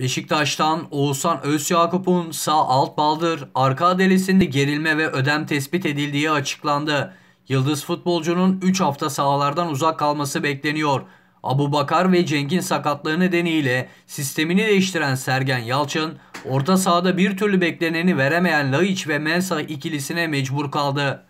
Beşiktaş'tan Oğuzhan Özyakup'un sağ alt baldır arka adelesinde gerilme ve ödem tespit edildiği açıklandı. Yıldız futbolcunun 3 hafta sahalardan uzak kalması bekleniyor. Abu Bakar ve Cenk'in sakatlığı nedeniyle sistemini değiştiren Sergen Yalçın, orta sahada bir türlü bekleneni veremeyen Laiç ve Mensa ikilisine mecbur kaldı.